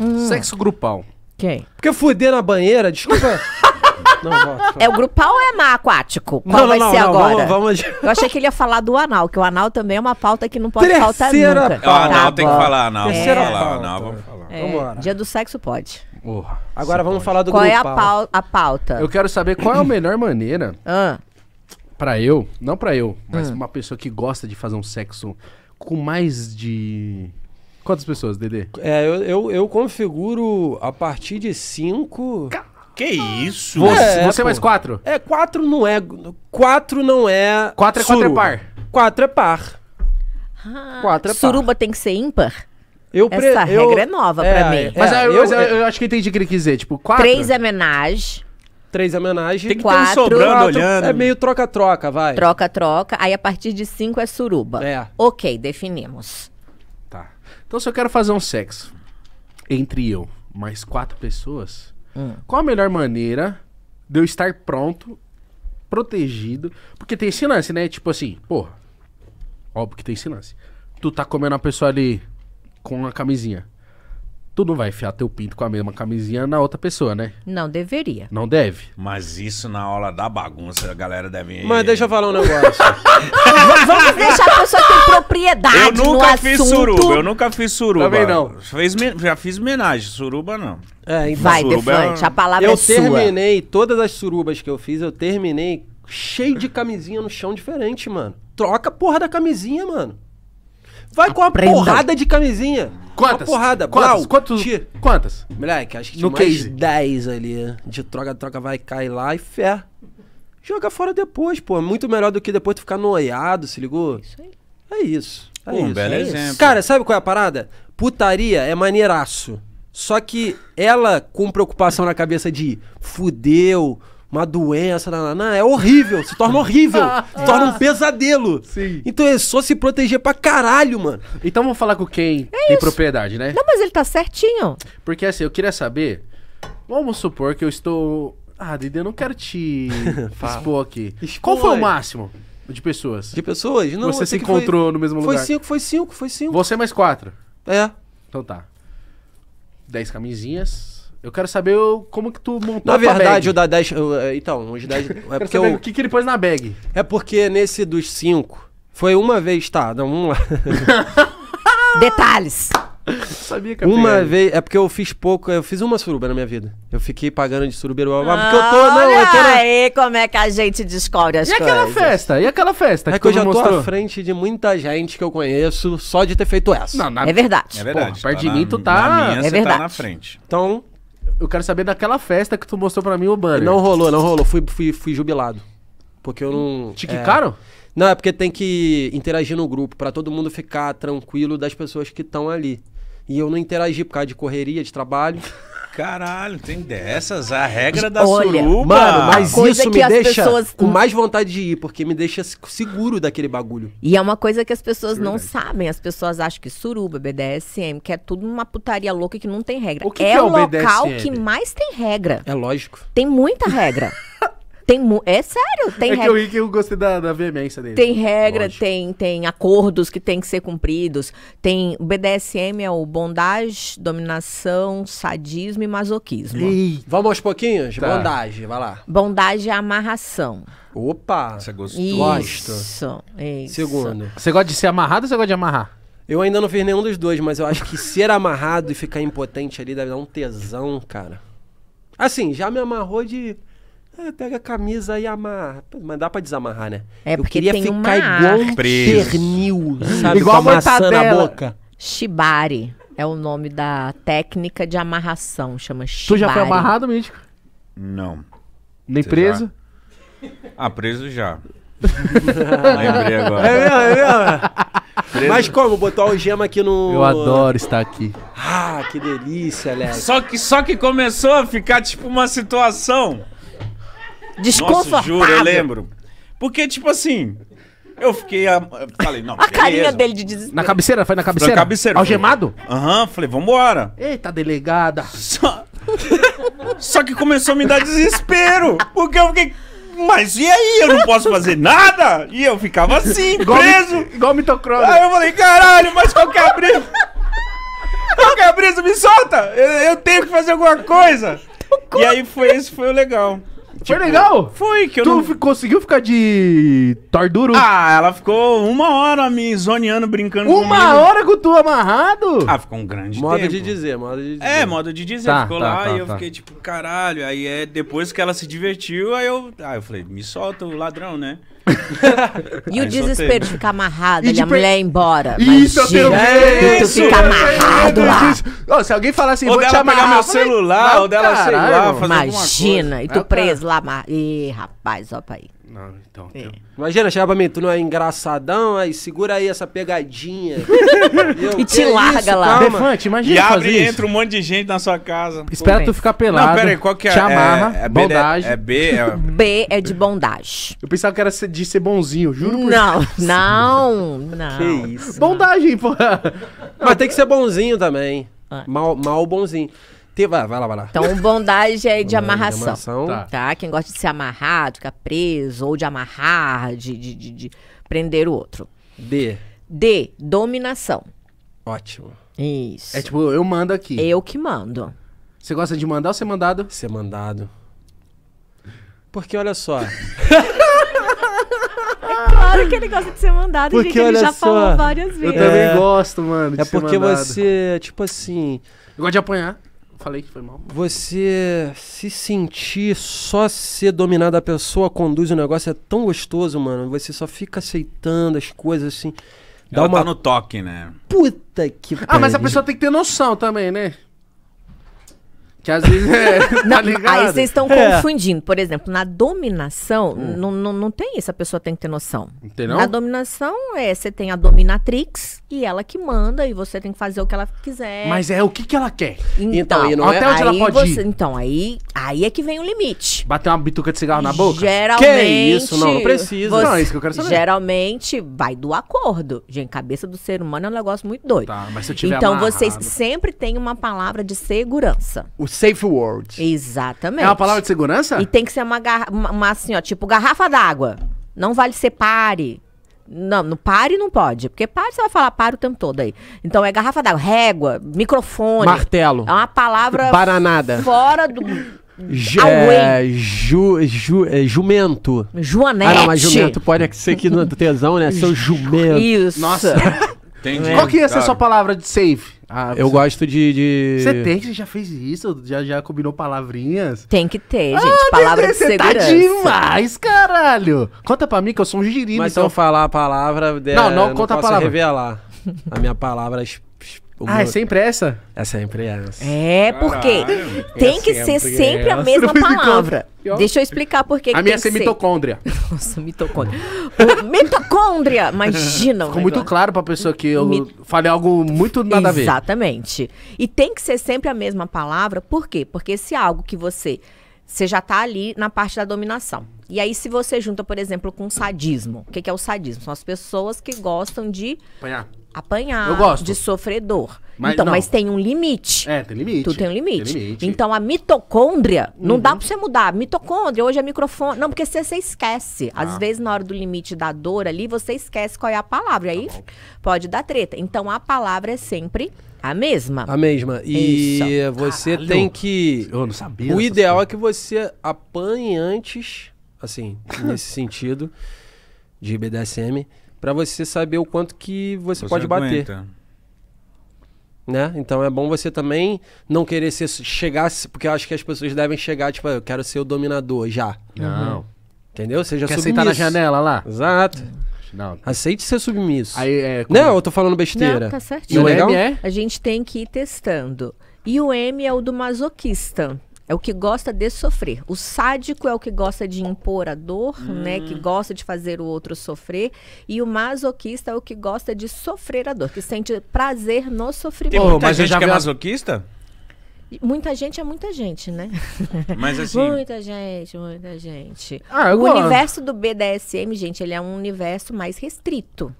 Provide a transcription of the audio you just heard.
Hum. Sexo grupal. Quem? Porque fuder na banheira, desculpa. Não, volta. É o grupal ou é mar aquático? Qual não, vai não, ser não, agora? Vamos, vamos... Eu achei que ele ia falar do anal, que o anal também é uma pauta que não pode Terceira faltar nunca. Pauta. O tá anal tá tem que falar, anal. Terceira vamos falar, anal, vamos falar. É, vamos dia do sexo pode. agora vamos pode. falar do qual é grupal. Qual é a, pauta? Eu quero saber qual é a melhor maneira ah. pra eu, não pra eu, mas hum. uma pessoa que gosta de fazer um sexo com mais de Quantas pessoas, Dedê? É, eu, eu, eu configuro a partir de 5. Que isso? Você, é, você é, mais quatro? É, quatro não é. Quatro não é. Quatro é, quatro é par. Quatro é par. Ah, quatro é suruba tem que ser ímpar? Eu pre... Essa eu... regra é nova é, pra mim. É. mas ah, eu, ah, eu, eu, acho que entendi o que ele quis dizer. Tipo, quatro. Três é homenagem. Três é homenagem. Tem que quatro, ter um sobrando quatro, olhando. É meio troca-troca, vai. Troca-troca. Aí a partir de cinco é suruba. É. Ok, definimos. Tá. Então se eu quero fazer um sexo entre eu mais quatro pessoas, hum. qual a melhor maneira de eu estar pronto, protegido? Porque tem esse lance, né? Tipo assim, porra. Óbvio que tem esse lance. Tu tá comendo a pessoa ali com uma camisinha. Tu não vai enfiar teu pinto com a mesma camisinha na outra pessoa, né? Não deveria. Não deve. Mas isso na aula da bagunça, a galera deve. Mas deixa eu falar um negócio. Vamos deixar a pessoa ter propriedade. Eu nunca no fiz assunto. suruba, eu nunca fiz suruba. Também não. Fez, já fiz homenagem, suruba não. É, então, vai, é Defante, é... a palavra eu é sua. Eu terminei, todas as surubas que eu fiz, eu terminei cheio de camisinha no chão diferente, mano. Troca a porra da camisinha, mano. Vai com uma Aprenda. porrada de camisinha. Quantas? Uma porrada. Quantas? Blau, quantas? Quantas? Moleque, acho que tinha no case. 10 ali. De troca-troca vai cair lá e fé. Joga fora depois, pô. Muito melhor do que depois tu ficar noiado, se ligou? Isso aí. É isso. É um isso. belo é exemplo. Isso. Cara, sabe qual é a parada? Putaria é maneiraço. Só que ela, com preocupação na cabeça de fudeu, uma doença, nananã, é horrível, se torna horrível, ah, se torna um ah. pesadelo. Sim. Então é só se proteger pra caralho, mano. Então vamos falar com quem É tem isso. propriedade, né? Não, mas ele tá certinho. Porque assim, eu queria saber. Vamos supor que eu estou. Ah, Dede, eu não quero te expor aqui. Qual foi o máximo de pessoas? De pessoas, não Você se foi- encontrou no mesmo Foi lugar? cinco, foi cinco, foi cinco. Você mais quatro. É. Então tá. Dez camisinhas. Eu quero saber como que tu montou Na verdade, o da 10. Eh, então, os 10. É porque eu, o que, que ele pôs na bag. É porque nesse dos 5, foi uma vez. Tá, não, um... lá. Detalhes! Sabia que Uma vez, é porque eu fiz pouco, eu fiz uma suruba na minha vida. Eu fiquei pagando de surubeiro ah, porque eu tô, não, eu tô na... aí como é que a gente descobre as e coisas. E aquela festa? E aquela festa? É que, que eu já mostrou? tô à frente de muita gente que eu conheço só de ter feito essa. Não, na... É verdade. É verdade. Porra, tá de mim, tu tá. Na minha, é verdade. Tá na frente. Então, eu quero saber daquela festa que tu mostrou pra mim o banner. Não rolou, não rolou. Fui, fui, fui jubilado. Porque eu não. Te é. quicaram? É... Não, é porque tem que interagir no grupo, para todo mundo ficar tranquilo das pessoas que estão ali. E eu não interagi por causa de correria, de trabalho. Caralho, tem dessas. A regra da Olha, suruba. Mano, mas isso me deixa pessoas... com mais vontade de ir, porque me deixa seguro daquele bagulho. E é uma coisa que as pessoas Verdade. não sabem. As pessoas acham que suruba, BDSM, que é tudo uma putaria louca que não tem regra. O que é, que é o local BDSM? que mais tem regra. É lógico. Tem muita regra. Tem É sério, tem regra. É que eu que eu gostei da, da veemência dele. Tem regra, tem, tem acordos que tem que ser cumpridos. Tem. O BDSM é o bondage, dominação, sadismo e masoquismo. Ei, vamos aos pouquinhos? Tá. Bondage, vai lá. Bondage é amarração. Opa! Você gostou? Isso, isso. Segundo. Você gosta de ser amarrado ou você gosta de amarrar? Eu ainda não fiz nenhum dos dois, mas eu acho que ser amarrado e ficar impotente ali deve dar um tesão, cara. Assim, já me amarrou de ah, pega a camisa e amarra. Mas dá pra desamarrar, né? É, porque Eu queria tem ficar igual um preso. pernil, sabe? Igual com a maçã na boca. Shibari é o nome da técnica de amarração, chama Tu já foi amarrado, Mítico? Não. Nem Você preso? Ah, preso já. Lembrei agora. É mesmo, é mesmo. Preso. Mas como? Botou a algema aqui no. Eu adoro estar aqui. Ah, que delícia, Léo. Só que, só que começou a ficar tipo uma situação. Desconfortável. Nossa, juro, eu lembro. Porque, tipo assim, eu fiquei. Eu falei, não, A beleza. carinha dele de desespero. Na cabeceira? Foi na cabeceira? Foi na cabeceira. Algemado? Aham, uhum, falei, vambora. Eita, delegada. Só... Só que começou a me dar desespero. Porque eu fiquei. Mas e aí? Eu não posso fazer nada? E eu ficava assim, igual preso. Mi, igual mitocrono. Aí eu falei, caralho, mas qual que é a brisa? Qual que é a brisa? Me solta! Eu, eu tenho que fazer alguma coisa. E aí foi, isso foi o legal. Tipo, foi legal? Foi, que eu tu não... conseguiu ficar de torduro? Ah, ela ficou uma hora me zoneando, brincando Uma comigo. hora com tu amarrado? Ah, ficou um grande modo tempo. de dizer, modo de dizer. É, modo de dizer. Tá, ficou tá, lá tá, e eu tá. fiquei tipo, caralho. Aí é depois que ela se divertiu, aí eu... Aí eu falei, me solta o ladrão, né? e o desespero de ficar amarrado, e, tipo, a mulher ir embora. Isso, Imagina, eu tenho isso, ficar amarrado lá. Oh, se alguém falar assim, ou vou dela te amarrar, meu celular, ou dela, caralho, sei lá, fazer Imagina, e tu é preso lá. Ih, rapaz, ó pra aí. Não, então. É. Imagina, chega pra mim, tu não é engraçadão, aí segura aí essa pegadinha. e te larga isso? lá. Calma. Defante, imagina. E abre e entra um monte de gente na sua casa. Espera tu ficar né? pelado. Não, pera aí, qual que é? Te é, amarra, é, é né? bondagem. É, B. É... B é de bondagem. Eu pensava que era de ser bonzinho, juro por Não, não, não. Que isso. Bondagem, porra. Mas tem que ser bonzinho também. Ah. Mal, mal bonzinho tem Vai, vai lá, vai lá. Então, bondagem é, é de amarração. De amarração. Tá. tá. Quem gosta de se amarrar, de ficar preso, ou de amarrar, de, de, de, de prender o outro. D. D. Dominação. Ótimo. Isso. É tipo, eu mando aqui. Eu que mando. Você gosta de mandar ou ser mandado? Ser mandado. Porque olha só. é claro que ele gosta de ser mandado, porque, gente. Ele já só, falou várias vezes. Eu também é, gosto, mano. é porque você, tipo assim. Eu gosto de apanhar. Falei que foi mal. Você se sentir só ser dominado, a pessoa conduz o negócio, é tão gostoso, mano. Você só fica aceitando as coisas assim. Dá Ela uma... tá no toque, né? Puta que Ah, pariu. mas a pessoa tem que ter noção também, né? Que às vezes é. Tá não, tá ligado? Aí vocês estão é. confundindo. Por exemplo, na dominação, hum. não, não, não tem isso, a pessoa tem que ter noção. Entendeu? Na dominação, é, você tem a dominatrix e ela que manda e você tem que fazer o que ela quiser. Mas é o que, que ela quer. Então, então é- até é, onde ela pode você, ir. Então, aí, aí é que vem o limite. Bater uma bituca de cigarro na boca? Geralmente. Que isso, não, não precisa. Você, não, é isso que eu quero saber. Geralmente vai do acordo. Gente, cabeça do ser humano é um negócio muito doido. Tá, mas se eu tiver Então, amarrado. vocês sempre têm uma palavra de segurança. O Safe word. Exatamente. É uma palavra de segurança? E tem que ser uma, garra- uma, uma assim, ó, tipo garrafa d'água. Não vale ser pare. Não, no pare não pode, porque pare você vai falar pare o tempo todo aí. Então é garrafa d'água, régua, microfone. Martelo. É uma palavra Baranada. fora do Ju- é, ju- ju- é, jumento. Joanete. Ah, não, mas jumento pode ser que no tesão, né? Seu jumento. Isso. Nossa. Entendi. É. Qual que ia ser a sua palavra de save? Ah, eu você... gosto de, de. Você tem que já fez isso? Já, já combinou palavrinhas? Tem que ter, ah, gente. Ah, palavra de tá segurança. Tá demais, caralho. Conta pra mim que eu sou um girino. Mas então... se eu falar a palavra, não, é, não, não conta a palavra. revelar. A minha palavra o ah, é meu... é sempre essa? É sempre essa. É, porque Caralho. tem é que assim, é sempre ser sempre essa. a assim. mesma palavra. Deixa eu explicar por que A minha é mitocôndria. Nossa, mitocôndria. mitocôndria, imagina. Ficou muito claro pra pessoa que eu falei algo muito nada a ver. Exatamente. E tem que ser sempre a mesma palavra, por quê? Porque se é algo que você... Você já tá ali na parte da dominação. E aí, se você junta, por exemplo, com sadismo. O que, que é o sadismo? São as pessoas que gostam de. Apanhar apanhar, eu gosto. de sofredor. Mas, então, mas tem um limite. É, tem limite. Tu tem um limite. Tem limite. Então a mitocôndria, uhum. não dá pra você mudar. Mitocôndria, hoje é microfone. Não, porque você, você esquece. Ah. Às vezes, na hora do limite da dor ali, você esquece qual é a palavra. Aí tá pode dar treta. Então a palavra é sempre a mesma. A mesma. E Isso. você Caralho. tem que. Eu não sabia. O ideal coisa. é que você apanhe antes assim, nesse sentido de BDSM, para você saber o quanto que você, você pode aguenta. bater. Né? Então é bom você também não querer ser chegar, porque eu acho que as pessoas devem chegar tipo, eu quero ser o dominador já. Uhum. Não. Uhum. Entendeu? você Quer submisso. aceitar na janela lá. Exato. Não. Aceite ser submisso. Aí, é, como... Não, eu tô falando besteira. Não, tá certinho. Não é É? A gente tem que ir testando. E o M é o do masoquista. É o que gosta de sofrer. O sádico é o que gosta de impor a dor, hum. né? Que hum. gosta de fazer o outro sofrer. E o masoquista é o que gosta de sofrer a dor, que sente prazer no sofrimento. muita oh, mas gente que é masoquista? Muita gente é muita gente, né? Mas assim. muita gente, muita gente. Ah, o universo do BDSM, gente, ele é um universo mais restrito.